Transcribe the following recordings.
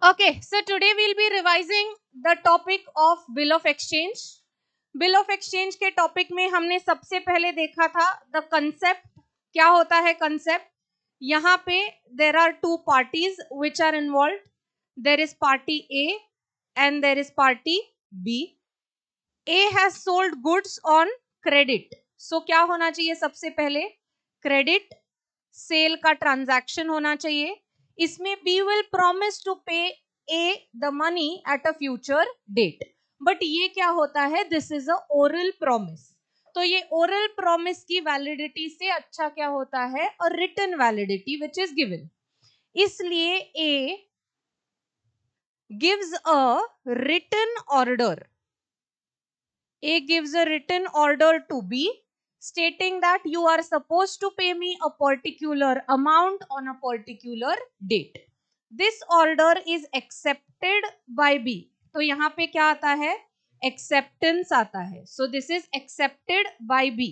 Okay, so today we'll be revising the topic of bill of exchange. Bill of exchange के topic में हमने सबसे पहले देखा था द कंसेप्ट क्या होता है कंसेप्ट यहाँ पे there are two parties which are involve there is party A and there is party B A has sold goods on credit so क्या होना चाहिए सबसे पहले क्रेडिट सेल का ट्रांजैक्शन होना चाहिए इसमें B will promise to pay A the money at a future date but ये क्या होता है दिस इज अरल प्रोमिस तो ये ओरल प्रोमिस की वैलिडिटी से अच्छा क्या होता है और written validity which is given इसलिए A gives a written order A gives a written order to B stating that you are supposed to pay me a particular amount on a particular date. This order is accepted by B. तो यहाँ पे क्या आता है acceptance आता है so this is accepted by B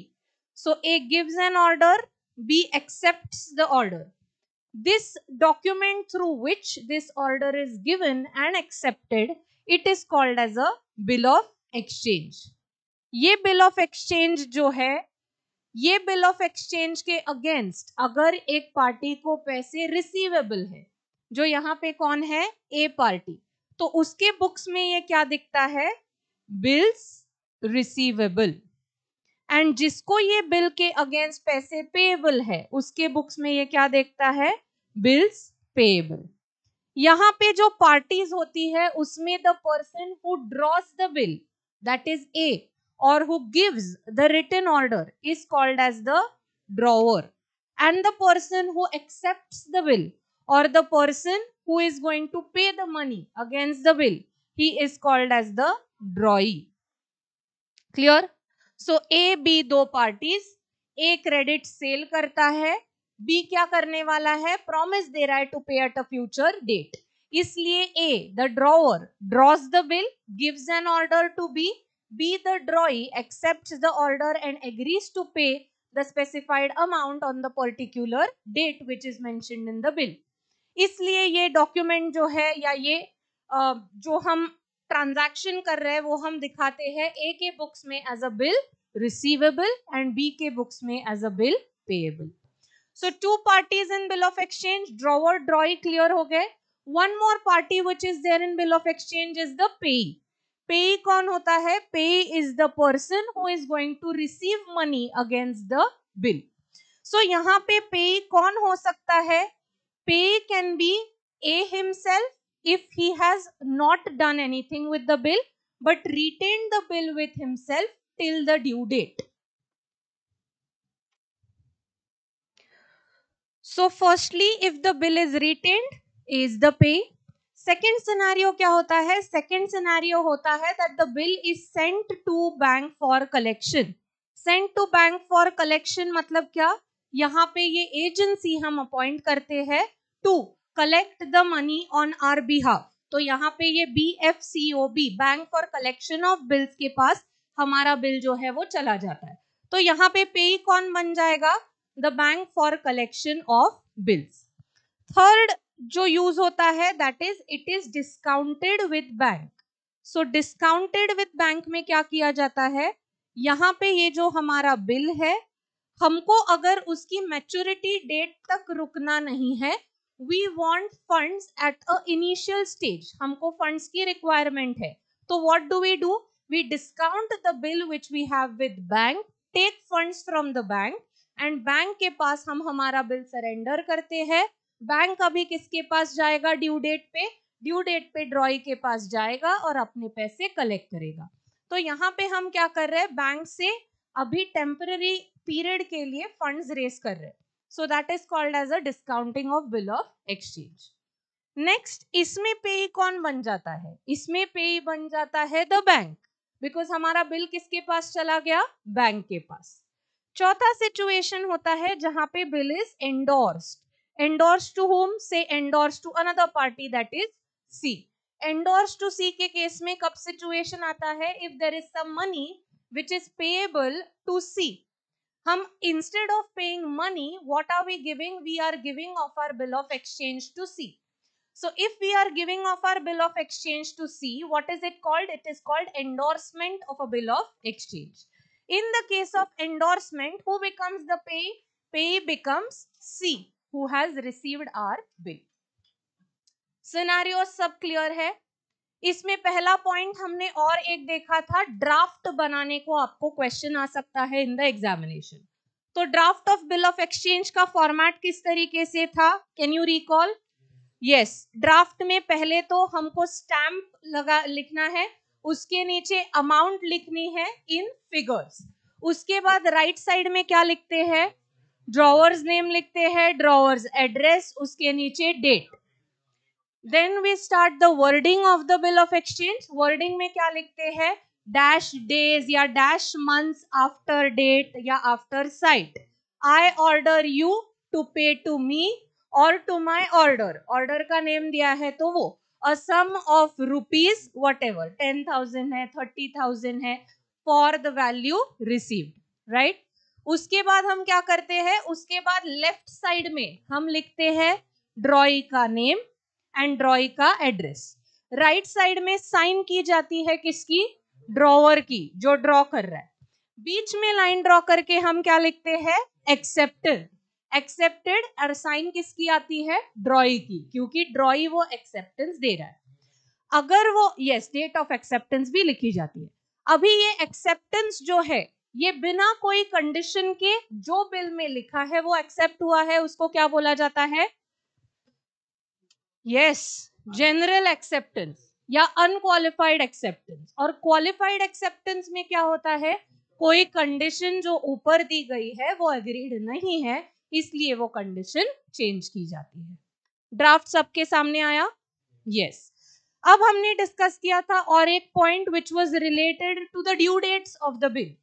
so A gives an order B accepts the order this document through which this order is given and accepted it is called as a bill of exchange ये bill of exchange जो है ये bill of exchange के against अगर एक party को पैसे receivable है जो यहाँ पे कौन है ए पार्टी तो उसके बुक्स में ये क्या दिखता है बिल्स रिसीवेबल एंड जिसको ये बिल के अगेंस्ट पैसे पेएबल है उसके बुक्स में ये क्या देखता है बिल्स पेएबल यहाँ पे जो पार्टीज होती है उसमें the person who draws the bill that is A or who gives the written order is called as the drawer and the person who accepts the will or the person who is going to pay the money against the will he is called as the drawee clear so a b दो parties a credit sale karta hai b kya karne wala hai promise de raha hai to pay at a future date इसलिए a the drawer draws the bill gives an order to b B. The drawee accepts the order and agrees to pay the specified amount on the particular date which is mentioned in the bill. इसलिए ये document जो है या ये जो हम transaction कर रहे हैं वो हम दिखाते हैं ए के बुक्स में as a bill receivable and B के बुक्स में as a bill payable so two parties in bill of exchange drawer drawee clear हो गए one more party which is there in bill of exchange is the payee payee कौन होता है payee is the person who is going to receive money against the bill so यहाँ पे payee कौन हो सकता है payee can B A himself if he has not done anything with the bill but retained the bill with himself till the due date So firstly, if the bill is retained, is the pay. Second scenario क्या होता है second scenario होता है that the bill is sent to bank for collection sent to bank for collection मतलब क्या यहाँ पे ये एजेंसी हम अपॉइंट करते हैं to collect the money on our behalf तो यहाँ पे ये B F C O B bank for collection of bills के पास हमारा बिल जो है वो चला जाता है तो यहाँ पे पे कौन बन जाएगा the bank for collection of bills third जो यूज होता है that is it is discounted with bank so discounted with bank में क्या किया जाता है यहाँ पे ये जो हमारा बिल है हमको अगर उसकी मैच्योरिटी डेट तक रुकना नहीं है we want fund at a initial stage हमको फंड की रिक्वायरमेंट है तो what do we do we discount the bill which we have with bank take fund from the bank and bank के पास हम हमारा बिल सरेंडर करते हैं बैंक अभी किसके पास जाएगा ड्यू डेट पे ड्यू डेट पे ड्रॉई के पास जाएगा और अपने पैसे कलेक्ट करेगा तो यहाँ पे हम क्या कर रहे हैं बैंक से अभी टेम्पररी पीरियड के लिए फंड्स रेस कर रहे हैं so that is called as a discounting of bill of exchange next इसमें पे कौन बन जाता है इसमें पे बन जाता है द बैंक बिकॉज हमारा बिल किसके पास चला गया बैंक के पास चौथा सिचुएशन होता है जहां पे bill is endorsed endorse to whom say endorse to another party that is C endorse to C case case में कब situation आता है if there is some money which is payable to C instead of paying money what are we giving we are giving of our bill of exchange to C so if we are giving of our bill of exchange to C what is it called it is called endorsement of a bill of exchange in the case of endorsement who becomes the pay pay becomes C who has received our bill. Scenario सब clear है इसमें पहला point हमने और एक देखा था draft बनाने को आपको क्वेश्चन आ सकता है इन द एग्जामिनेशन तो draft of bill of exchange का फॉर्मेट किस तरीके से था can you recall yes draft में पहले तो हमको स्टैम्प लगा लिखना है उसके नीचे अमाउंट लिखनी है इन फिगर्स उसके बाद राइट right साइड में क्या लिखते हैं ड्रॉवर्स नेम लिखते हैं ड्रॉवर्स एड्रेस उसके नीचे date then we start the wording of the bill of exchange wording में क्या लिखते हैं डैश डेज या डैश मंथ आफ्टर डेट या after sight I order you to pay to me और टू माई ऑर्डर ऑर्डर का name दिया है तो वो a sum of rupees whatever ten thousand है थर्टी थाउजेंड है for the value received right उसके बाद हम क्या करते हैं उसके बाद लेफ्ट साइड में हम लिखते हैं ड्रॉई का नेम एंड ड्रॉई का एड्रेस राइट साइड में साइन की जाती है किसकी ड्रॉवर की जो ड्रॉ कर रहा है बीच में लाइन ड्रॉ करके हम क्या लिखते हैं एक्सेप्टेड एक्सेप्टेड और साइन किसकी आती है ड्रॉई की क्योंकि ड्रॉई वो एक्सेप्टेंस दे रहा है अगर वो यस डेट ऑफ एक्सेप्टेंस भी लिखी जाती है अभी ये एक्सेप्टेंस जो है ये बिना कोई कंडीशन के जो बिल में लिखा है वो एक्सेप्ट हुआ है उसको क्या बोला जाता है यस जनरल एक्सेप्टेंस या अनक्वालिफाइड एक्सेप्टेंस और क्वालिफाइड एक्सेप्टेंस में क्या होता है कोई कंडीशन जो ऊपर दी गई है वो एग्रीड नहीं है इसलिए वो कंडीशन चेंज की जाती है ड्राफ्ट सबके सामने आया यस yes. अब हमने डिस्कस किया था और एक point which was related to the due dates of the bill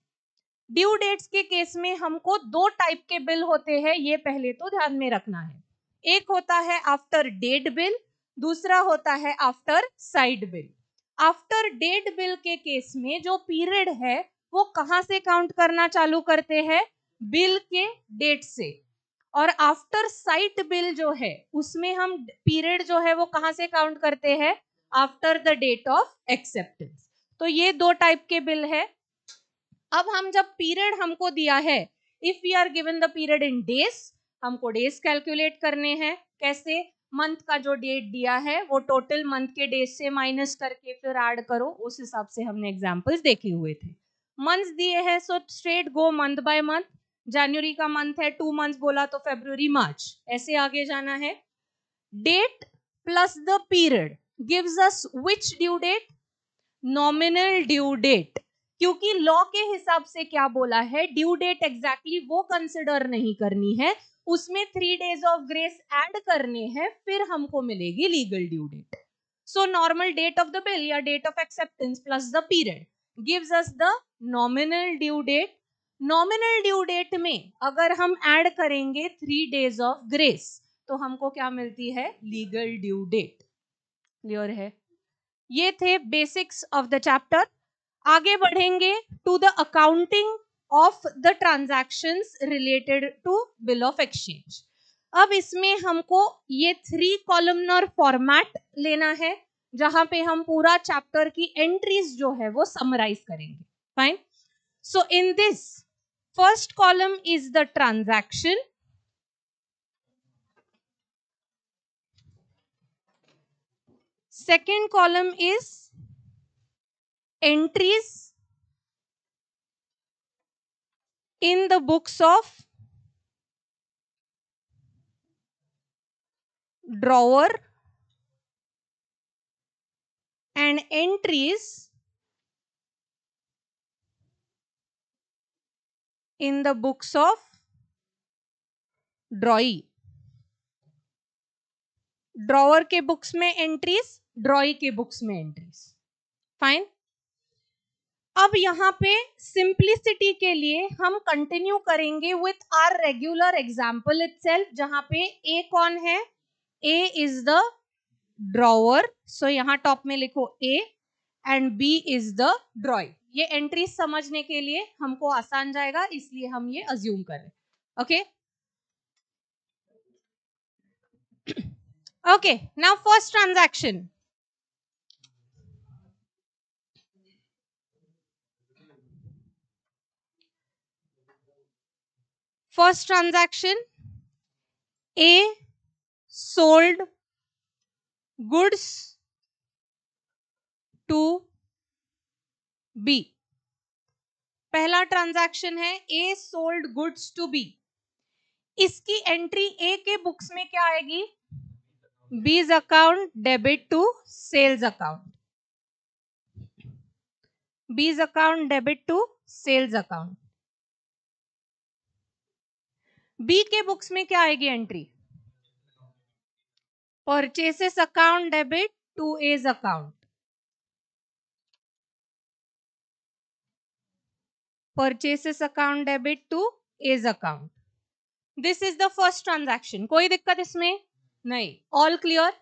due dates के केस में हमको दो टाइप के बिल होते हैं ये पहले तो ध्यान में रखना है एक होता है आफ्टर डेट बिल दूसरा होता है after sight bill after date bill के केस में जो पीरियड है वो कहाँ से काउंट करना चालू करते हैं बिल के डेट से और आफ्टर साइट बिल जो है उसमें हम पीरियड जो है वो कहाँ से काउंट करते हैं after the date of acceptance तो ये दो टाइप के बिल है अब हम जब पीरियड हमको दिया है if we are given the period in days हमको डेज कैलकुलेट करने हैं कैसे मंथ का जो डेट दिया है वो टोटल मंथ के डेज से माइनस करके फिर ऐड करो उस हिसाब से हमने एग्जांपल्स देखे हुए थे मंथ्स दिए हैं so straight go month by month जनवरी का मंथ है टू मंथ बोला तो फेब्रुवरी मार्च ऐसे आगे जाना है date plus the period gives us which due date nominal due date क्योंकि लॉ के हिसाब से क्या बोला है ड्यू डेट एग्जैक्टली वो कंसिडर नहीं करनी है उसमें three days of grace add करने हैं फिर हमको मिलेगी legal due date so normal date of the bill या date of acceptance plus the period gives us the nominal due date nominal due date में अगर हम ऐड करेंगे थ्री डेज ऑफ ग्रेस तो हमको क्या मिलती है लीगल ड्यू डेट क्लियर है ये थे बेसिक्स ऑफ द चैप्टर आगे बढ़ेंगे to the accounting of the transaction related to bill of exchange अब इसमें हमको ये थ्री कॉलमनर फॉर्मेट लेना है जहां पे हम पूरा चैप्टर की एंट्रीज जो है वो समराइज करेंगे fine so in this first column is the transaction second column is entries in the books of drawer and entries in the books of drawee drawer के बुक्स में एंट्रीज ड्रॉई के books में entries fine अब यहाँ पे simplicity के लिए हम कंटिन्यू करेंगे with our regular example it जहां पे ए कौन है A is the drawer so यहाँ टॉप में लिखो A and B is the drawee ये एंट्री समझने के लिए हमको आसान जाएगा इसलिए हम ये अज्यूम करें okay okay now first transaction first transaction a sold goods to b पहला ट्रांजैक्शन है A sold goods to B इसकी एंट्री ए के बुक्स में क्या आएगी B's account debit to sales account B's account debit to sales account B के books में क्या आएगी entry purchases account debit to as account purchases account debit to as account this is the first transaction कोई दिक्कत इसमें नहीं all clear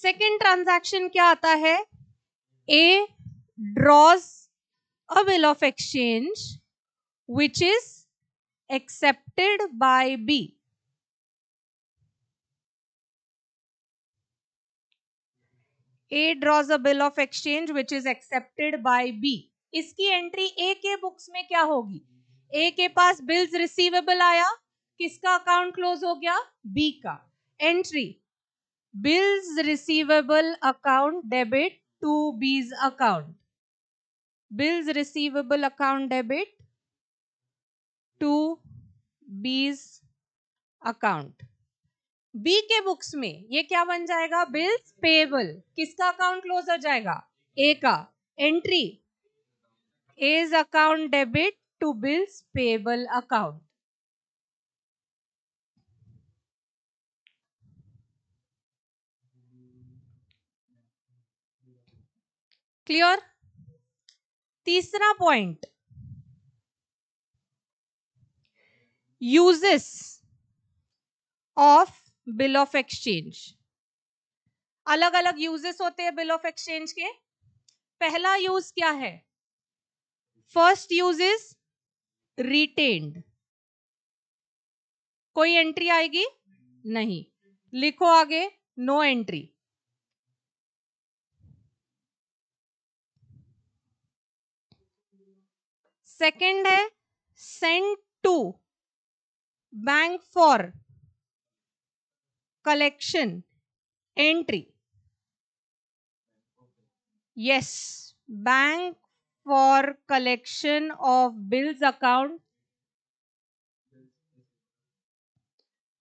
second transaction क्या आता है A draws a bill of exchange which is accepted by B. A draws a bill of exchange which is accepted by B. इसकी entry A के books में क्या होगी ए के पास बिल्स रिसीवेबल आया किसका अकाउंट क्लोज हो गया बी का entry bills receivable account debit to B's account bills receivable account debit to B's account B के बुक्स में ये क्या बन जाएगा बिल्स पेबल किसका अकाउंट क्लोज हो जाएगा ए का entry A's account debit to bills payable account clear तीसरा point uses of bill of exchange अलग अलग यूजेस होते हैं बिल ऑफ एक्सचेंज के पहला यूज क्या है फर्स्ट यूज इज रिटेन्ड कोई एंट्री आएगी नहीं लिखो आगे नो एंट्री सेकेंड है send to bank for collection entry. Yes, bank for collection of bills account.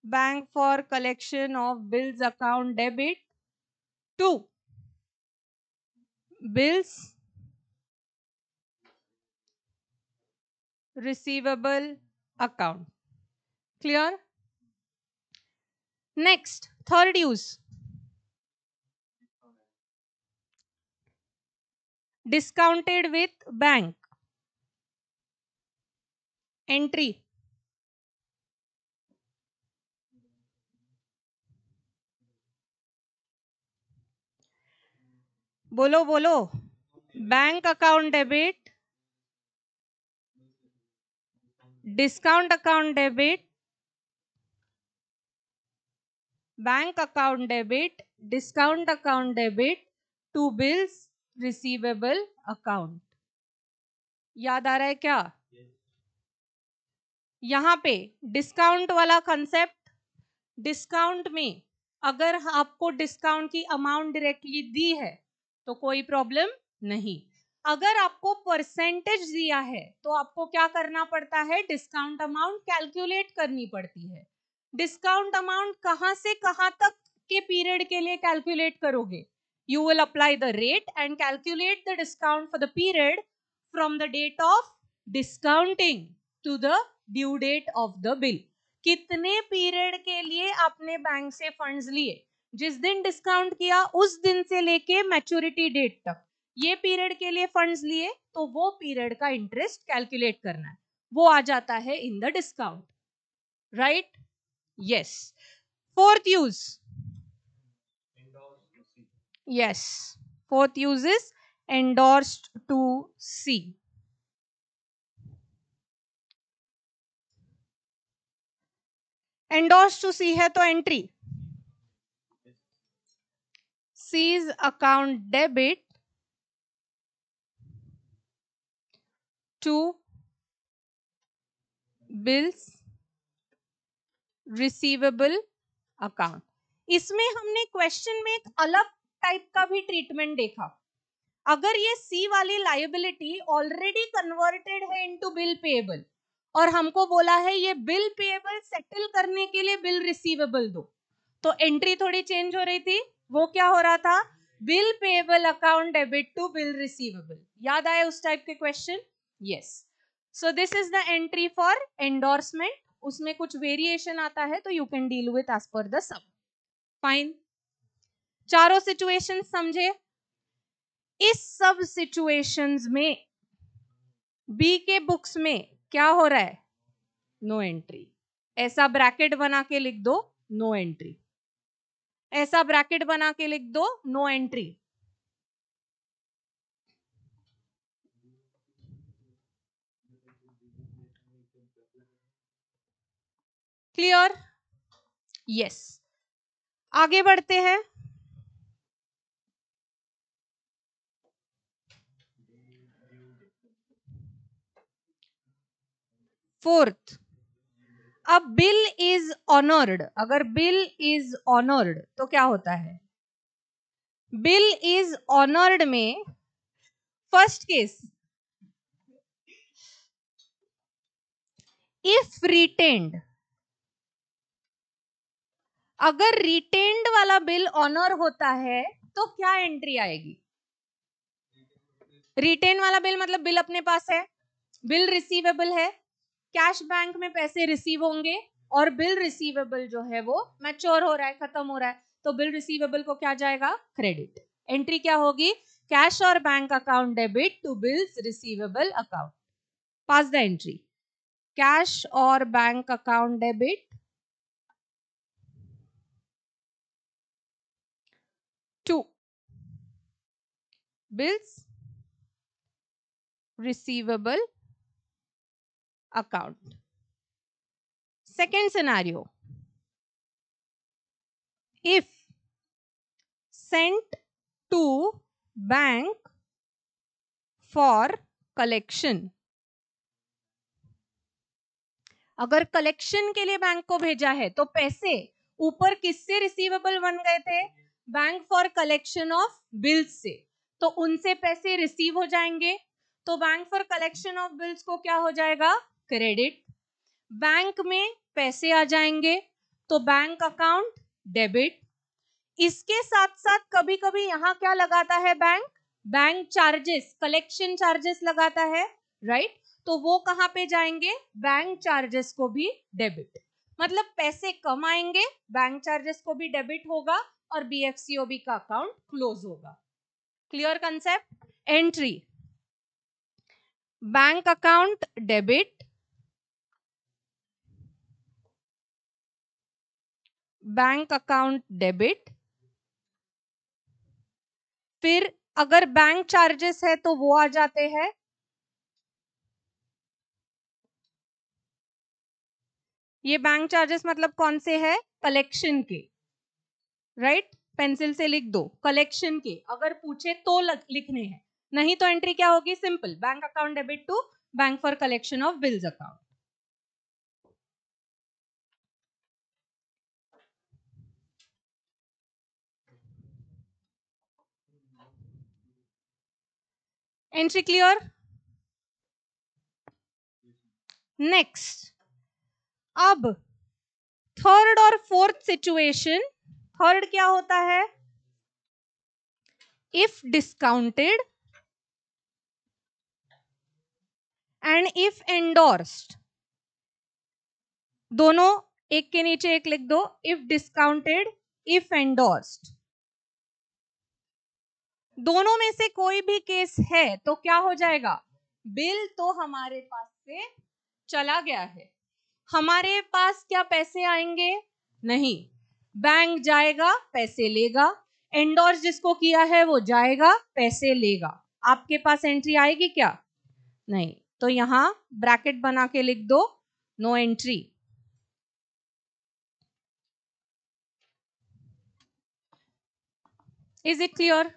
Bank for collection of bills account debit. 2. Bills receivable account. Clear next third use discounted with bank entry बोलो बोलो bank account debit discount account debit bank account debit, discount account debit to bills receivable account. याद आ रहा है क्या यहाँ पे discount वाला concept discount में अगर आपको डिस्काउंट की अमाउंट डायरेक्टली दी है तो कोई प्रॉब्लम नहीं अगर आपको परसेंटेज दिया है तो आपको क्या करना पड़ता है डिस्काउंट अमाउंट कैलकुलेट करनी पड़ती है डिस्काउंट अमाउंट कहां से कहां तक के पीरियड के लिए कैलकुलेट करोगे you will apply the rate and calculate the discount for the period from the date of discounting to the due date of the bill कितने पीरियड के लिए आपने बैंक से फंड्स लिए जिस दिन डिस्काउंट किया उस दिन से लेके मैच्योरिटी डेट तक ये पीरियड के लिए फंड्स लिए तो वो पीरियड का इंटरेस्ट कैलकुलेट करना है वो आ जाता है in the discount right Yes. Fourth use. Yes. Fourth uses endorsed to C. Endorsed to C hai to entry. C's account debit to bills receivable account इसमें हमने क्वेश्चन में एक अलग टाइप का भी ट्रीटमेंट देखा अगर ये सी वाली लाइबिलिटी ऑलरेडी कन्वर्टेड है इनटू बिल पेएबल और हमको बोला है ये बिल पेएबल सेटल करने के लिए बिल रिसीवेबल दो तो एंट्री थोड़ी चेंज हो रही थी वो क्या हो रहा था bill payable account debit to bill receivable याद आया उस टाइप के question yes so this is the entry for endorsement उसमें कुछ वेरिएशन आता है तो you can deal with as per the सब फाइन चारों सिचुएशन समझे इस सब सिचुएशंस में बी के बुक्स में क्या हो रहा है नो एंट्री ऐसा ब्रैकेट बना के लिख दो नो एंट्री ऐसा ब्रैकेट बना के लिख दो नो एंट्री क्लियर यस आगे बढ़ते हैं fourth a bill is honoured अगर बिल इज ऑनर्ड तो क्या होता है बिल इज ऑनर्ड में फर्स्ट केस इफ रिटेंड अगर रिटेन्ड वाला बिल ऑनर होता है तो क्या एंट्री आएगी रिटेन वाला बिल मतलब बिल अपने पास है बिल रिसीवेबल है कैश बैंक में पैसे रिसीव होंगे और बिल रिसीवेबल जो है वो मैच्योर हो रहा है खत्म हो रहा है तो बिल रिसीवेबल को क्या जाएगा क्रेडिट एंट्री क्या होगी कैश और bank account debit to bills receivable account pass the entry cash और bank account debit to bills receivable account second scenario if sent to bank for collection अगर collection के लिए बैंक को भेजा है तो पैसे ऊपर किससे रिसीवेबल बन गए थे bank for collection of bills से तो उनसे पैसे रिसीव हो जाएंगे तो bank for collection of bills को क्या हो जाएगा क्रेडिट बैंक में पैसे आ जाएंगे तो बैंक अकाउंट डेबिट इसके साथ साथ कभी कभी यहाँ क्या लगाता है bank bank charges collection charges लगाता है राइट right? तो वो कहाँ पे जाएंगे बैंक चार्जेस को भी डेबिट मतलब पैसे कम आएंगे बैंक चार्जेस को भी डेबिट होगा और बी का अकाउंट क्लोज होगा clear concept entry bank account debit bank account debit फिर अगर बैंक चार्जेस है तो वो आ जाते हैं ये बैंक चार्जेस मतलब कौन से है कलेक्शन के राइट right? पेंसिल से लिख दो कलेक्शन के अगर पूछे तो लिखने हैं नहीं तो एंट्री क्या होगी simple bank account debit to bank for collection of bills account entry clear next अब थर्ड और फोर्थ सिचुएशन थर्ड क्या होता है if discounted and if endorsed दोनों एक के नीचे एक लिख दो इफ डिस्काउंटेड इफ एंडोर्स्ड दोनों में से कोई भी केस है तो क्या हो जाएगा बिल तो हमारे पास से चला गया है हमारे पास क्या पैसे आएंगे नहीं बैंक जाएगा पैसे लेगा एंडोर्स जिसको किया है वो जाएगा पैसे लेगा आपके पास एंट्री आएगी क्या नहीं तो यहां ब्रैकेट बना के लिख दो no entry is it clear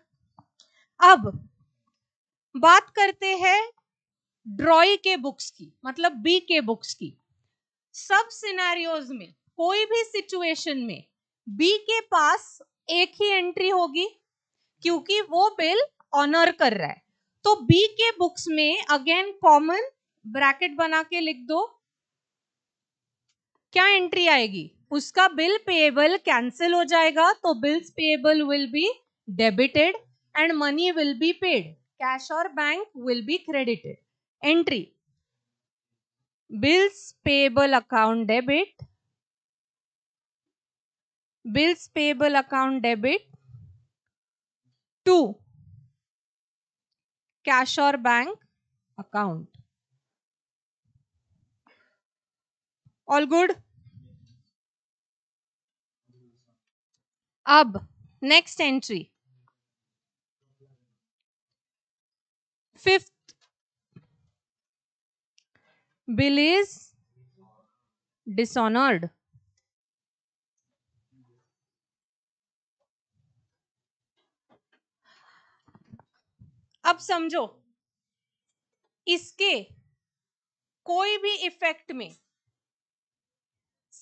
अब बात करते हैं ड्रॉई के बुक्स की मतलब बी के बुक्स की सब सिनेरियोज में कोई भी सिचुएशन में बी के पास एक ही एंट्री होगी क्योंकि वो बिल ऑनर कर रहा है तो बी के बुक्स में अगेन कॉमन ब्रैकेट बना के लिख दो क्या एंट्री आएगी उसका बिल पेएबल कैंसिल हो जाएगा तो bills payable will be debited and money will be paid cash और bank will be credited entry bills payable account debit bills payable account debit to cash or bank account. All good? Ab, next entry. Fifth bill is dishonored. अब समझो इसके कोई भी effect में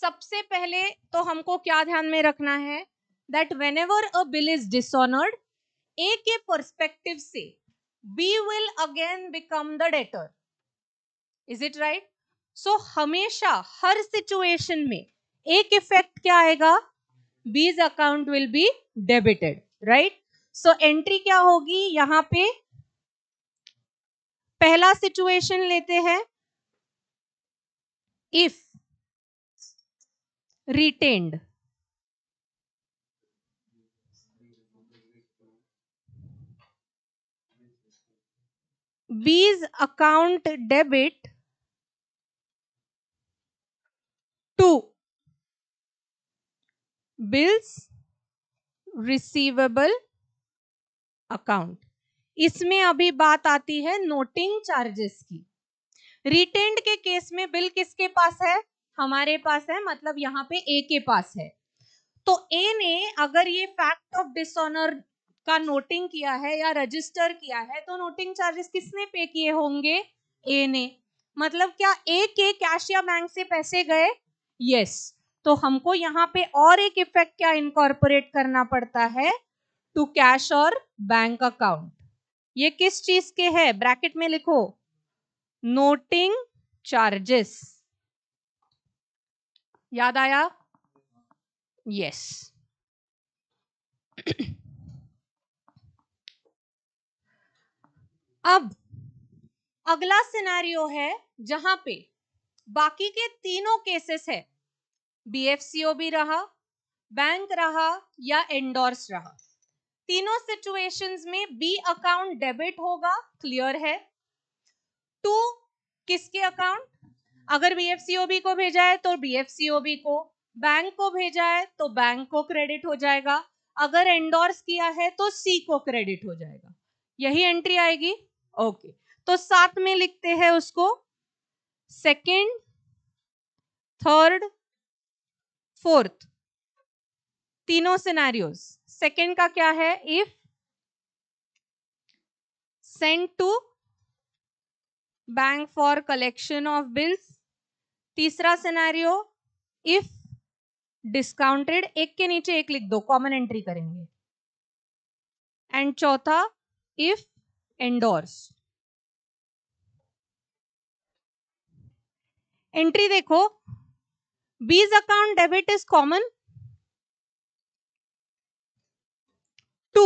सबसे पहले तो हमको क्या ध्यान में रखना है that whenever a bill is dishonoured A के परस्पेक्टिव से B will again become the debtor is it right so हमेशा हर सिचुएशन में एक इफेक्ट क्या आएगा B's account will be debited right so entry क्या होगी यहां पे पहला सिचुएशन लेते हैं if retained B's account debit to bills receivable account इसमें अभी बात आती है नोटिंग चार्जेस की रिटेंड के केस में बिल किसके पास है हमारे पास है मतलब यहाँ पे ए के पास है तो ए ने अगर ये फैक्ट ऑफ डिसऑनर का नोटिंग किया है या रजिस्टर किया है तो नोटिंग चार्जेस किसने पे किए होंगे ए ने मतलब क्या ए के कैश या बैंक से पैसे गए यस तो हमको यहाँ पे और एक इफेक्ट क्या इनकॉर्पोरेट करना पड़ता है टू कैश और बैंक अकाउंट ये किस चीज के है ब्रैकेट में लिखो नोटिंग चार्जेस याद आया यस अब अगला सिनेरियो है जहां पे बाकी के तीनों केसेस है बी भी रहा बैंक रहा या एंडोर्स रहा तीनों सिचुएशंस में बी अकाउंट डेबिट होगा क्लियर है टू किसके अकाउंट अगर बीएफसीओबी को भेजा है तो बीएफसीओबी को बैंक को भेजा है तो बैंक को क्रेडिट हो जाएगा अगर एंडोर्स किया है तो सी को क्रेडिट हो जाएगा यही एंट्री आएगी ओके okay. तो साथ में लिखते हैं उसको सेकंड थर्ड फोर्थ तीनों सिनेरियोज़ सेकेंड का क्या है if send to bank for collection of bills तीसरा सिनेरियो इफ डिस्काउंटेड एक के नीचे एक लिख दो कॉमन एंट्री करेंगे एंड चौथा इफ एंडोर्स एंट्री देखो B's account debit is common to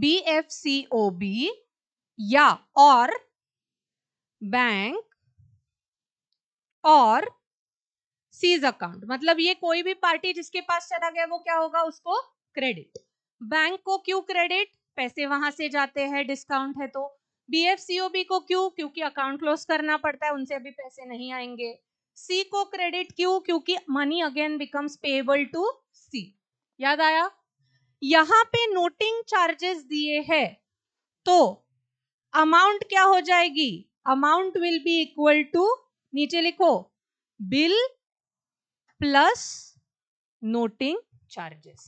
B F C O B या और बैंक और सीज अकाउंट मतलब ये कोई भी पार्टी जिसके पास चला गया वो क्या होगा उसको क्रेडिट बैंक को क्यों क्रेडिट पैसे वहां से जाते हैं डिस्काउंट है तो बी एफ बी को क्यों क्योंकि अकाउंट क्लोज करना पड़ता है उनसे अभी पैसे नहीं आएंगे सी को क्रेडिट क्यों क्योंकि money again becomes payable to C याद आया यहां पे नोटिंग चार्जेस दिए हैं तो अमाउंट क्या हो जाएगी amount will be equal to नीचे लिखो bill plus noting charges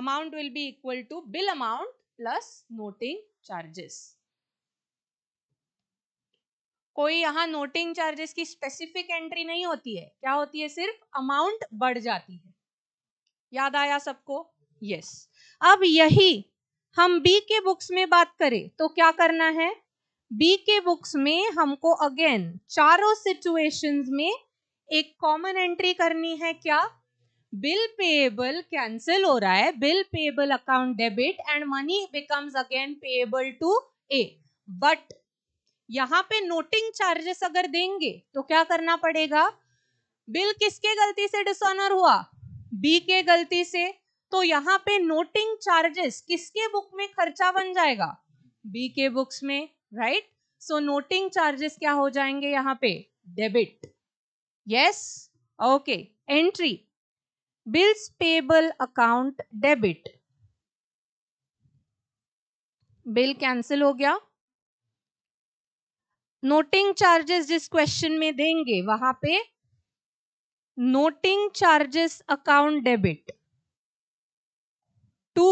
amount will be equal to bill amount plus noting charges कोई यहां नोटिंग चार्जेस की स्पेसिफिक एंट्री नहीं होती है क्या होती है सिर्फ अमाउंट बढ़ जाती है याद आया सबको यस yes. अब यही हम बी के बुक्स में बात करें तो क्या करना है बी के बुक्स में हमको अगेन चारों सिचुएशंस में एक कॉमन एंट्री करनी है क्या बिल पेएबल कैंसिल हो रहा है bill payable account debit and money becomes again payable to A but यहाँ पे नोटिंग चार्जेस अगर देंगे तो क्या करना पड़ेगा बिल किसके गलती से डिसऑनर हुआ बी के गलती से तो यहाँ पे नोटिंग चार्जेस किसके बुक में खर्चा बन जाएगा बी के बुक्स में राइट सो नोटिंग चार्जेस क्या हो जाएंगे यहाँ पे debit yes okay entry bills payable account debit bill cancel हो गया नोटिंग चार्जेस जिस क्वेश्चन में देंगे वहां पे noting charges account debit to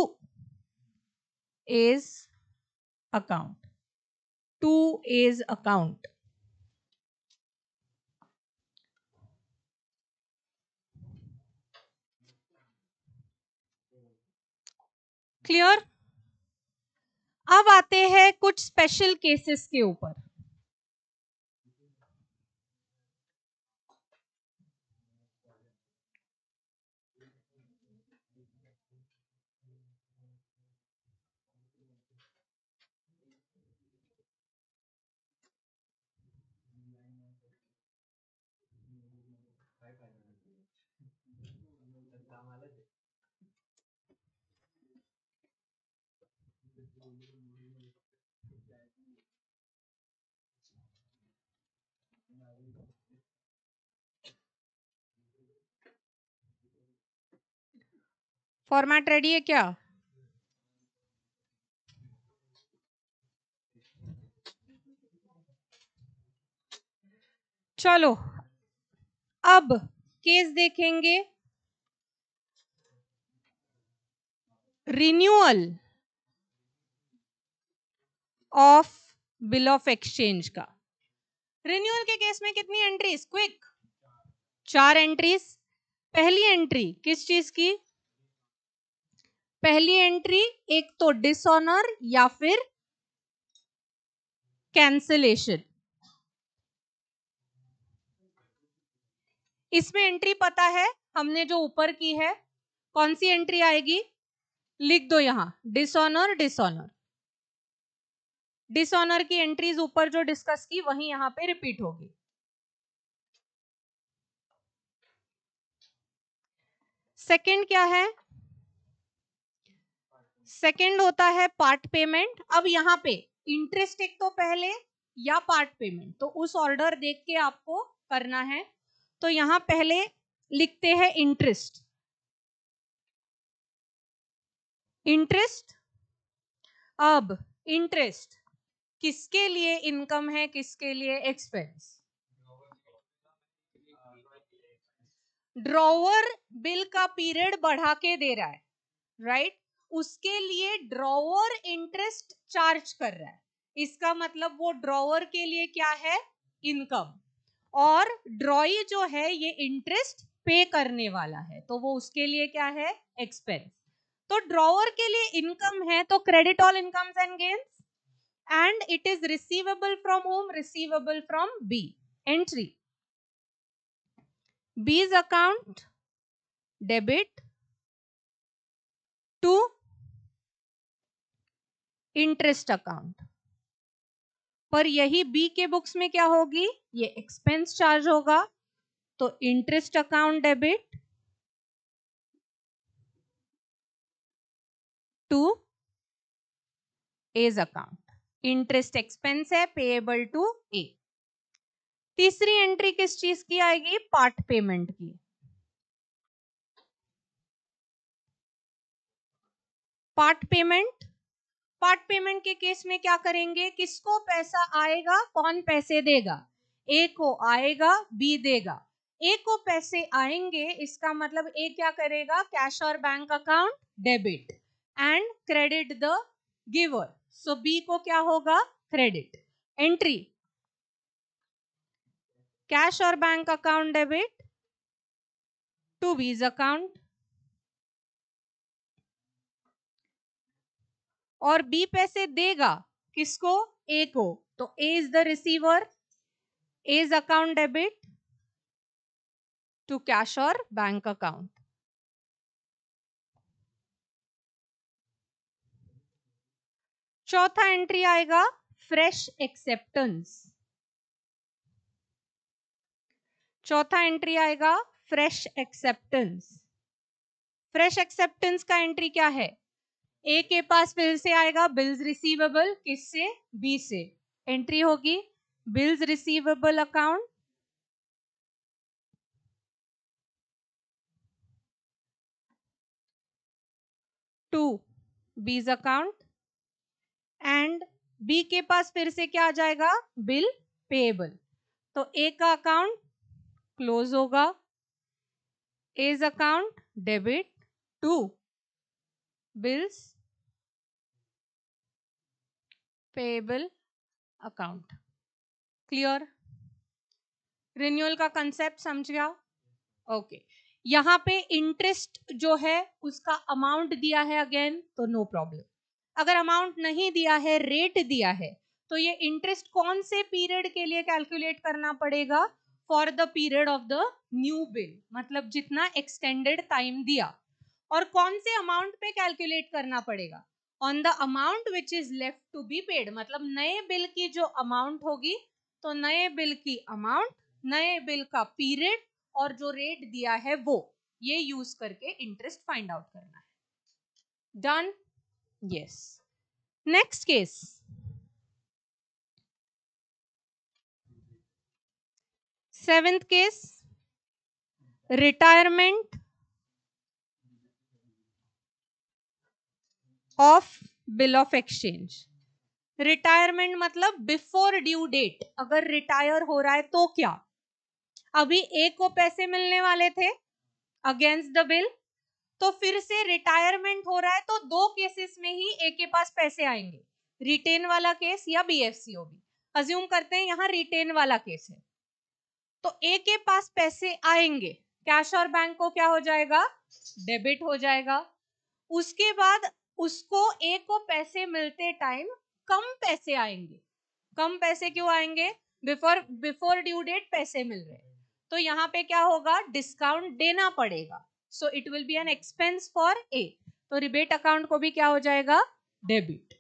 A's account to A's account clear अब आते हैं कुछ स्पेशल केसेस के ऊपर फॉर्मेट रेडी है क्या चलो अब केस देखेंगे renewal of bill of exchange का रिन्यूअल के केस में कितनी एंट्रीज क्विक चार एंट्रीज पहली एंट्री किस चीज की पहली एंट्री एक तो डिसऑनर या फिर कैंसिलेशन इसमें एंट्री पता है हमने जो ऊपर की है कौन सी एंट्री आएगी लिख दो यहां डिसऑनर डिसऑनर डिसऑनर की एंट्रीज ऊपर जो डिस्कस की वही यहां पे रिपीट होगी सेकंड क्या है सेकेंड होता है पार्ट पेमेंट अब यहाँ पे इंटरेस्ट एक तो पहले या पार्ट पेमेंट तो उस ऑर्डर देख के आपको करना है तो यहाँ पहले लिखते हैं इंटरेस्ट इंटरेस्ट अब इंटरेस्ट किसके लिए इनकम है किसके लिए एक्सपेंस ड्रॉवर बिल का पीरियड बढ़ा के दे रहा है राइट उसके लिए ड्रॉवर इंटरेस्ट चार्ज कर रहा है इसका मतलब वो ड्रॉवर के लिए क्या है इनकम और ड्रॉई जो है ये इंटरेस्ट पे करने वाला है तो वो उसके लिए क्या है एक्सपेंस तो ड्रॉवर के लिए इनकम है तो credit all incomes and gains and it is receivable from whom receivable from B entry B's account debit to interest account पर यही बी के बुक्स में क्या होगी ये एक्सपेंस चार्ज होगा तो interest account debit to as account interest expense है पेएबल टू ए तीसरी एंट्री किस चीज की आएगी पार्ट पेमेंट की पार्ट पेमेंट पार्ट पेमेंट के केस में क्या करेंगे किसको पैसा आएगा कौन पैसे देगा ए को आएगा बी देगा ए को पैसे आएंगे इसका मतलब ए क्या करेगा कैश और bank account debit and credit the giver so B को क्या होगा क्रेडिट एंट्री कैश और bank account debit to B's account और बी पैसे देगा किसको ए को तो A is the receiver A's account debit to cash और बैंक अकाउंट चौथा एंट्री आएगा फ्रेश एक्सेप्टेंस चौथा एंट्री आएगा फ्रेश एक्सेप्टेंस फ्रेश एक्सेप्टेंस का एंट्री क्या है ए के पास फिर से आएगा बिल्स रिसीवेबल किससे बी से एंट्री होगी bills receivable account to B's account and B के पास फिर से क्या आ जाएगा बिल पेएबल तो ए का अकाउंट क्लोज होगा A's account debit to bills payable account clear renewal का कंसेप्ट समझ गया ओके okay. यहाँ पे इंटरेस्ट जो है उसका अमाउंट दिया है अगेन तो नो no प्रॉब्लम अगर अमाउंट नहीं दिया है रेट दिया है तो ये इंटरेस्ट कौन से पीरियड के लिए कैलकुलेट करना पड़ेगा for the period of the new bill मतलब जितना एक्सटेंडेड टाइम दिया और कौन से अमाउंट पे कैलकुलेट करना पड़ेगा on the amount which is left to be paid मतलब नए बिल की जो अमाउंट होगी तो नए बिल की अमाउंट नए बिल का पीरियड और जो रेट दिया है वो ये यूज करके इंटरेस्ट फाइंड आउट करना है done yes next case seventh case retirement of bill of exchange retirement मतलब बिफोर ड्यू डेट अगर रिटायर हो रहा है तो क्या अभी ए को पैसे मिलने वाले थे अगेंस्ट द बिल तो फिर से रिटायरमेंट हो रहा है तो दो केसेस में ही ए के पास पैसे आएंगे रिटेन वाला केस या बी एफ बीएफसी होगी अज्यूम करते हैं यहाँ रिटेन वाला केस है तो ए के पास पैसे आएंगे कैश और बैंक को क्या हो जाएगा डेबिट हो जाएगा उसके बाद उसको ए को पैसे मिलते टाइम कम पैसे आएंगे कम पैसे क्यों आएंगे बिफोर बिफोर ड्यू डेट पैसे मिल रहे तो यहाँ पे क्या होगा डिस्काउंट देना पड़ेगा so it will be an expense for A तो रिबेट अकाउंट को भी क्या हो जाएगा debit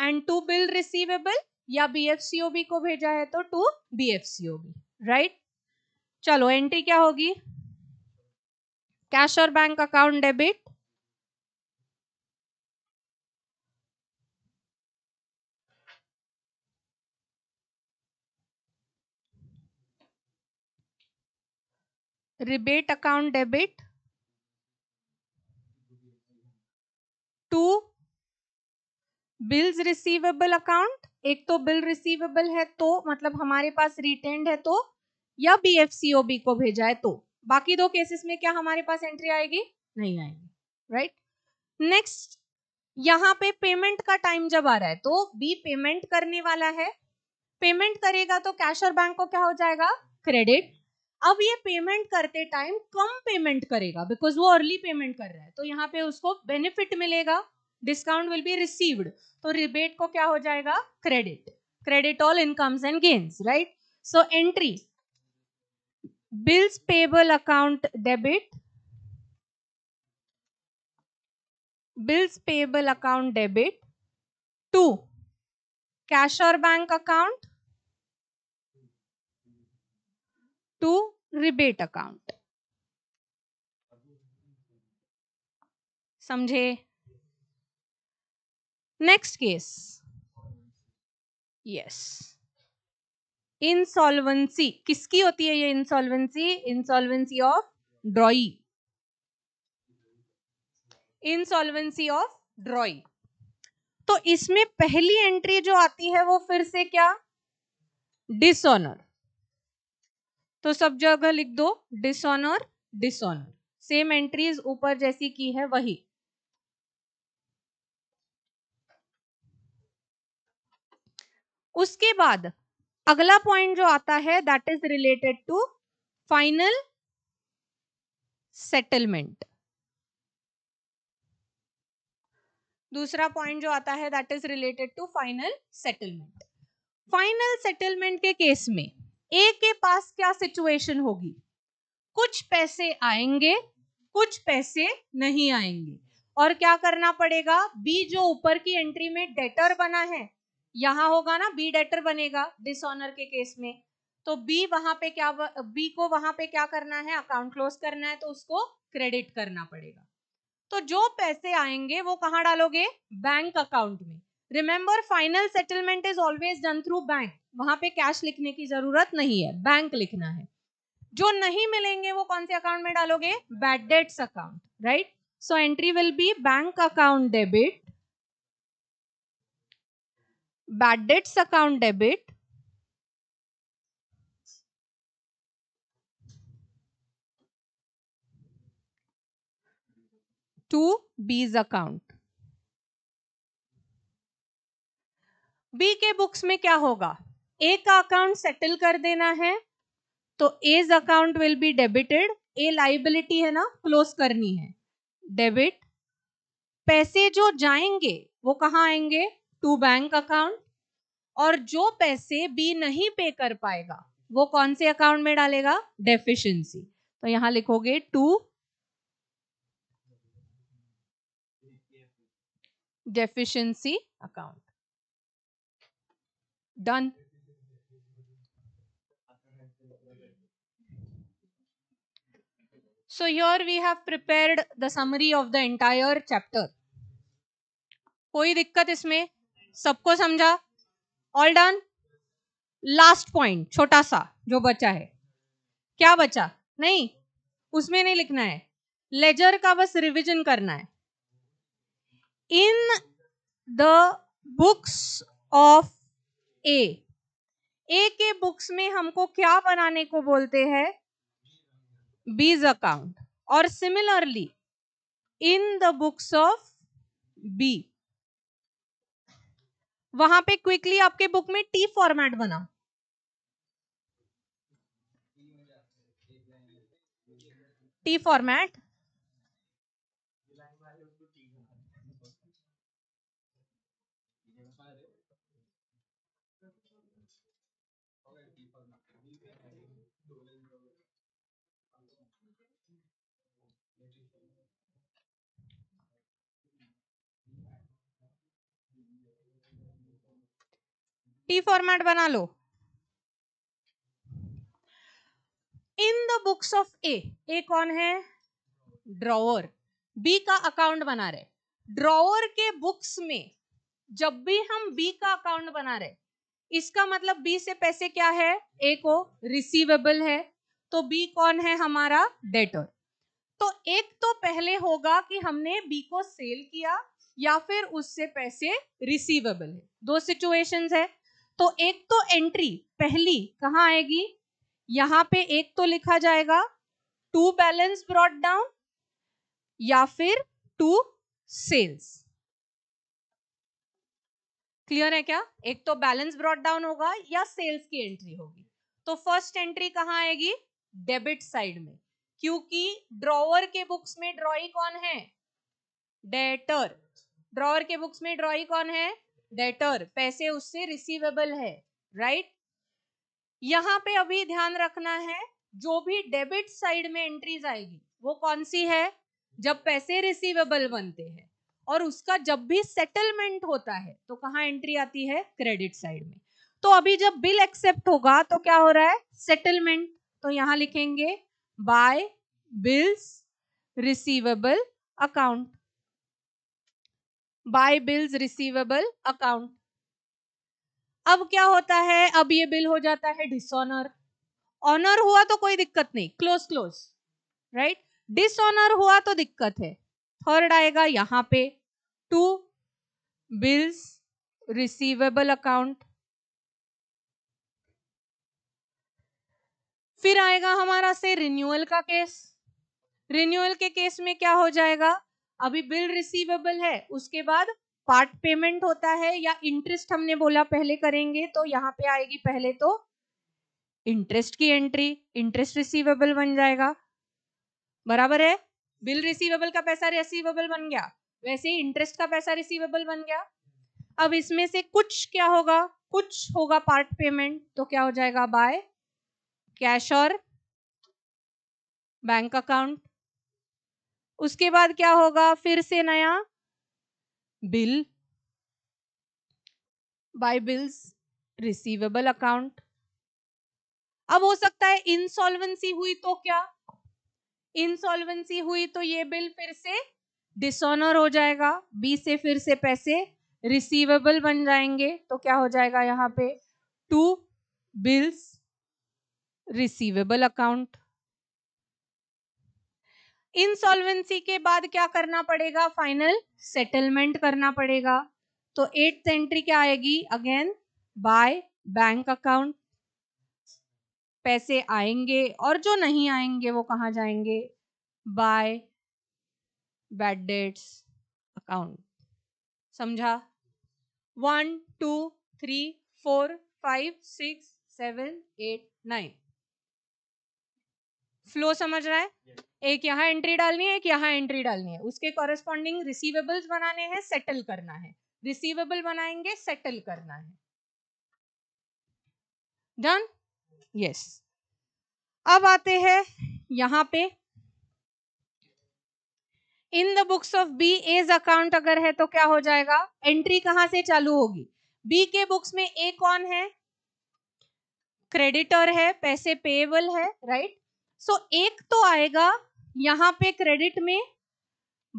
and to bill receivable या बी को भेजा है तो टू बी बी राइट चलो एंट्री क्या होगी कैश और bank account debit rebate account debit to bills receivable account एक तो बिल रिसीवेबल है तो मतलब हमारे पास रिटेंड है तो या बी एफ को भेजा है तो बाकी दो केसेस में क्या हमारे पास एंट्री आएगी नहीं आएगी राइट नेक्स्ट यहाँ पे पेमेंट का टाइम जब आ रहा है तो बी पेमेंट करने वाला है पेमेंट करेगा तो कैश और बैंक को क्या हो जाएगा क्रेडिट अब ये पेमेंट करते टाइम कम पेमेंट करेगा बिकॉज वो अर्ली पेमेंट कर रहा है तो यहाँ पे उसको बेनिफिट मिलेगा डिस्काउंट विल बी रिसीव्ड तो रिबेट को क्या हो जाएगा credit credit all incomes and gains right so entry bills payable account debit bills payable account debit to cash और bank account to rebate account समझे नेक्स्ट केस यस इंसॉल्वेंसी किसकी होती है ये insolvency insolvency of drawee insolvency of drawee तो इसमें पहली entry जो आती है वो फिर से क्या डिसऑनर तो सब जगह लिख दो डिसऑनर डिसऑनर सेम एंट्रीज ऊपर जैसी की है वही उसके बाद अगला पॉइंट जो आता है that is related to final settlement दूसरा पॉइंट जो आता है that is related to final settlement final settlement के केस में ए के पास क्या सिचुएशन होगी कुछ पैसे आएंगे कुछ पैसे नहीं आएंगे और क्या करना पड़ेगा बी जो ऊपर की एंट्री में डेटर बना है यहां होगा ना बी डेटर बनेगा डिसऑनर के केस में तो बी वहां पे क्या बी को वहां पे क्या करना है अकाउंट क्लोज करना है तो उसको क्रेडिट करना पड़ेगा तो जो पैसे आएंगे वो कहाँ डालोगे बैंक अकाउंट में remember final settlement is always done through bank वहां पे कैश लिखने की जरूरत नहीं है बैंक लिखना है जो नहीं मिलेंगे वो कौन से अकाउंट में डालोगे bad debts account right so entry will be bank account debit bad debts account debit to B's account B के बुक्स में क्या होगा ए का अकाउंट सेटल कर देना है तो A's account will be debited a liability है ना क्लोज करनी है डेबिट पैसे जो जाएंगे वो कहाँ आएंगे टू बैंक अकाउंट और जो पैसे बी नहीं पे कर पाएगा वो कौन से अकाउंट में डालेगा डेफिशिएंसी तो यहां लिखोगे to deficiency account done So here we have prepared the summary of the entire chapter. कोई दिक्कत इसमें सबको समझा ऑल डन लास्ट पॉइंट छोटा सा जो बचा है क्या बचा नहीं उसमें नहीं लिखना है लेजर का बस रिवीजन करना है in the books of A A के बुक्स में हमको क्या बनाने को बोलते हैं बीज अकाउंट और similarly in the books of B वहां पे क्विकली आपके बुक में टी फॉर्मेट बना टी फॉर्मेट टी फॉर्मेट बना लो in the books of A A कौन है ड्रॉवर बी का अकाउंट बना रहे ड्रॉवर के बुक्स में जब भी हम बी का अकाउंट बना रहे इसका मतलब बी से पैसे क्या है ए को रिसीवेबल है तो बी कौन है हमारा डेटर तो एक तो पहले होगा कि हमने बी को सेल किया या फिर उससे पैसे रिसीवेबल है दो सिचुएशंस है तो एक तो एंट्री पहली कहा आएगी यहां पे एक तो लिखा जाएगा टू बैलेंस ब्रॉड डाउन या फिर टू सेल्स क्लियर है क्या एक तो बैलेंस ब्रॉड डाउन होगा या सेल्स की एंट्री होगी तो फर्स्ट एंट्री कहां आएगी डेबिट साइड में क्योंकि ड्रॉवर के बुक्स में ड्रॉई कौन है डेटर ड्रॉवर के बुक्स में ड्रॉई कौन है डेटर पैसे उससे रिसीवेबल है राइट यहां पे अभी ध्यान रखना है जो भी डेबिट साइड में एंट्रीज आएगी वो कौन सी है जब पैसे रिसीवेबल बनते हैं और उसका जब भी सेटलमेंट होता है तो कहाँ एंट्री आती है क्रेडिट साइड में तो अभी जब बिल एक्सेप्ट होगा तो क्या हो रहा है सेटलमेंट तो यहां लिखेंगे by bills receivable account by bills receivable account अब क्या होता है अब ये बिल हो जाता है डिसऑनर ऑनर हुआ तो कोई दिक्कत नहीं क्लोज क्लोज राइट डिसऑनर हुआ तो दिक्कत है थर्ड आएगा यहां पे टू बिल्स रिसीवेबल अकाउंट फिर आएगा हमारा से रिन्यूअल का केस रिन्यूअल के केस में क्या हो जाएगा अभी बिल रिसीवेबल है उसके बाद पार्ट पेमेंट होता है या इंटरेस्ट हमने बोला पहले करेंगे तो यहाँ पे आएगी पहले तो इंटरेस्ट की एंट्री इंटरेस्ट रिसीवेबल बन जाएगा बराबर है बिल रिसीवेबल का पैसा रिसीवेबल बन गया वैसे ही इंटरेस्ट का पैसा रिसीवेबल बन गया अब इसमें से कुछ क्या होगा कुछ होगा पार्ट पेमेंट तो क्या हो जाएगा बाय कैश और बैंक अकाउंट उसके बाद क्या होगा फिर से नया bill by bills receivable account अब हो सकता है इंसॉल्वेंसी हुई तो क्या इंसॉल्वेंसी हुई तो ये बिल फिर से डिसऑनर हो जाएगा बी से फिर से पैसे रिसीवेबल बन जाएंगे तो क्या हो जाएगा यहां पे to bills receivable account insolvency के बाद क्या करना पड़ेगा फाइनल सेटलमेंट करना पड़ेगा तो एट्थ एंट्री क्या आएगी अगेन बाय बैंक अकाउंट पैसे आएंगे और जो नहीं आएंगे वो कहा जाएंगे बाय बैड डेट्स अकाउंट समझा one two three four five six seven eight nine flow समझ रहा है एक यहाँ एंट्री डालनी है एक यहाँ एंट्री डालनी है उसके कॉरेस्पॉन्डिंग रिसीवेबल्स बनाने हैं सेटल करना है रिसीवेबल बनाएंगे सेटल करना है डन यस अब आते हैं यहाँ पे in the books of B A's account अगर है तो क्या हो जाएगा एंट्री कहां से चालू होगी बी के बुक्स में ए कौन है क्रेडिटर है पैसे पेएबल है राइट सो so, एक तो आएगा यहां पे क्रेडिट में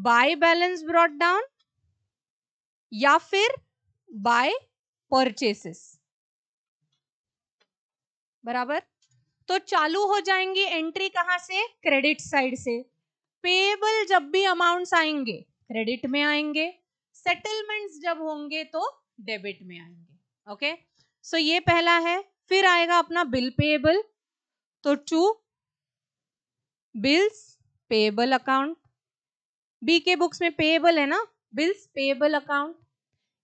बाय बैलेंस ब्रॉड डाउन या फिर बाय परचेसेस बराबर तो चालू हो जाएंगी एंट्री कहां से क्रेडिट साइड से पेबल जब भी अमाउंट्स आएंगे क्रेडिट में आएंगे सेटलमेंट्स जब होंगे तो डेबिट में आएंगे ओके okay? सो so, ये पहला है फिर आएगा अपना बिल पेबल तो to bills payable account B के बुक्स में पेएबल है ना बिल्स पेएबल अकाउंट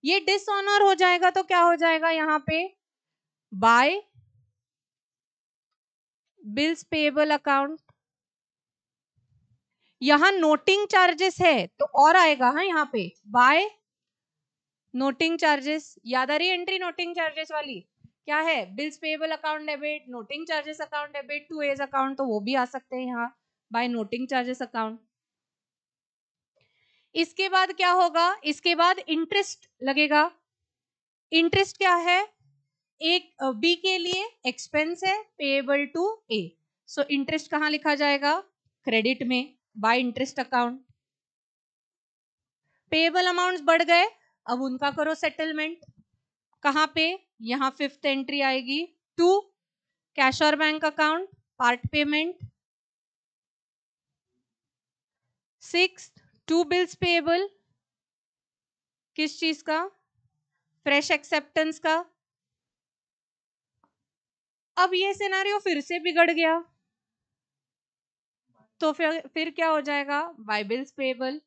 ये डिसऑनर हो जाएगा तो क्या हो जाएगा यहाँ पे बाय बिल्स पेएबल अकाउंट यहां नोटिंग चार्जेस है तो और आएगा हा यहाँ पे बाय नोटिंग चार्जेस याद आ रही एंट्री नोटिंग चार्जेस वाली क्या है bills payable account debit noting charges account debit to as account तो वो भी आ सकते हैं यहाँ बाय नोटिंग चार्जेस अकाउंट इसके बाद क्या होगा इसके बाद इंटरेस्ट लगेगा इंटरेस्ट क्या है एक बी के लिए एक्सपेंस है payable to a so interest कहाँ लिखा जाएगा क्रेडिट में by interest account payable amounts बढ़ गए अब उनका करो सेटलमेंट कहां पे यहाँ फिफ्थ एंट्री आएगी टू कैश और bank account part payment six to bills payable किस चीज का फ्रेश एक्सेप्टेंस का अब ये सिनेरियो फिर से बिगड़ गया तो फिर फिर क्या हो जाएगा बाइबिल्स पेबल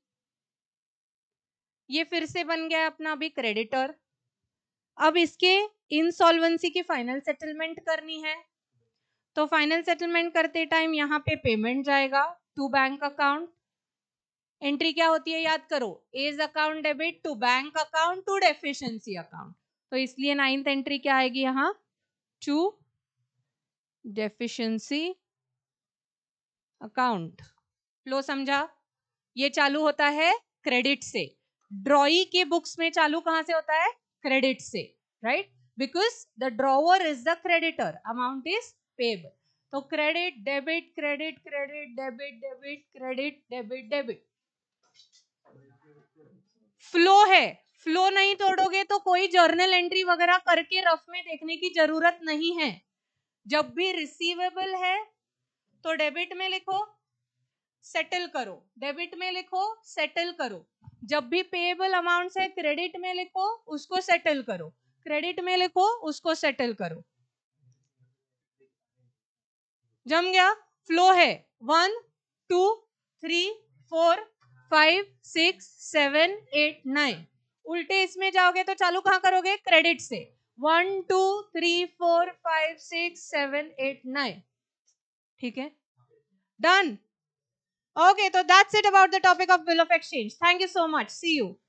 ये फिर से बन गया अपना अभी क्रेडिटर अब इसके इंसॉल्वेंसी की फाइनल सेटलमेंट करनी है तो फाइनल सेटलमेंट करते टाइम यहाँ पे पेमेंट जाएगा टू बैंक अकाउंट एंट्री क्या होती है याद करो as account debit to bank account to deficiency account तो इसलिए नाइन्थ एंट्री क्या आएगी यहाँ टू डेफिशिएंसी अकाउंट फ्लो समझा ये चालू होता है क्रेडिट से ड्रॉई के बुक्स में चालू कहां से होता है credit say, right? Because the drawer is the creditor, amount is payable. So credit, debit, credit, credit, debit, debit, credit, debit, debit. Flow है फ्लो नहीं तोड़ोगे तो कोई जर्नल एंट्री वगैरह करके रफ में देखने की जरूरत नहीं है जब भी रिसीवेबल है तो डेबिट में लिखो सेटल करो डेबिट में लिखो सेटल करो जब भी पेएबल अमाउंट है क्रेडिट में लिखो उसको सेटल करो क्रेडिट में लिखो उसको सेटल करो जम गया फ्लो है one two three four five six seven eight nine उल्टे इसमें जाओगे तो चालू कहाँ करोगे क्रेडिट से one two three four five six seven eight nine ठीक है done Okay, so that's it about the topic of bill of exchange. Thank you so much. See you.